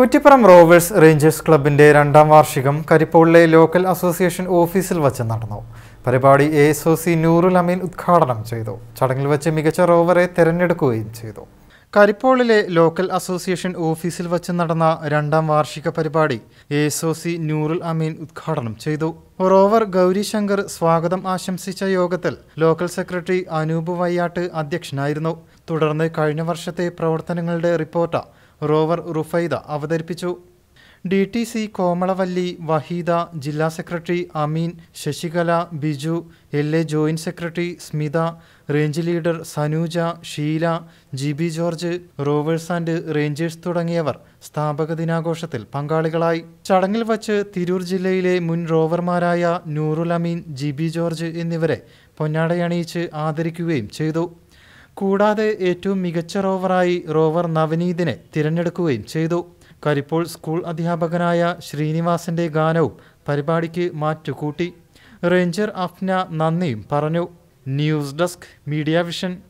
Kuttippuram Rovers Rangers ക്ലബിൻ്റെ രണ്ടാം വാർഷികം കരിപ്പൂളിലെ ലോക്കൽ അസോസിയേഷൻ ഓഫീസിൽ വച്ച് നടന്നു പരിപാടി എ എസ് ഒ സി നൂറുൽ അമീൻ ഉദ്ഘാടനം ചെയ്തു ചടങ്ങിൽ വെച്ച് മികച്ച റോവറെ തിരഞ്ഞെടുക്കുകയും ചെയ്തു കരിപ്പോളിലെ ലോക്കൽ അസോസിയേഷൻ ഓഫീസിൽ വച്ച് നടന്ന രണ്ടാം വാർഷിക പരിപാടി എ എസ് ഒ സി നൂറുൽ അമീൻ ഉദ്ഘാടനം ചെയ്തു റോവർ ഗൗരിശങ്കർ സ്വാഗതം ആശംസിച്ച യോഗത്തിൽ ലോക്കൽ സെക്രട്ടറി അനൂപ് വയ്യാട്ട് അധ്യക്ഷനായിരുന്നു തുടർന്ന് കഴിഞ്ഞ വർഷത്തെ പ്രവർത്തനങ്ങളുടെ റിപ്പോർട്ട് റോവർ റുഫൈദ അവതരിപ്പിച്ചു D T C Komalavalli Waheeda ജില്ലാ secretary Ameen Shashikala Biju L A joint secretary Smitha range leader Sanuja Sheela G B George rovers and rangers തുടങ്ങിയവർ സ്ഥാപക ദിനാഘോഷത്തിൽ പങ്കാളികളായി ചടങ്ങിൽ വച്ച് തിരൂർ ജില്ലയിലെ മുൻ റോവർമാരായ നൂറുൽ അമീൻ ജി ബി ജോർജ് എന്നിവരെ പൊന്നാടയണിയിച്ച് ആദരിക്കുകയും ചെയ്തു കൂടാതെ ഏറ്റവും മികച്ച റോവറായി റോവർ നവനീതിനെ തിരഞ്ഞെടുക്കുകയും ചെയ്തു കരിപ്പോൾ സ്കൂൾ അധ്യാപകനായ ശ്രീനിവാസന്റെ ഗാനവും പരിപാടിക്ക് മാറ്റുകൂട്ടി റേഞ്ചർ അഫ്ന നന്ദിയും പറഞ്ഞു ന്യൂസ് ഡെസ്ക് മീഡിയ വിഷൻ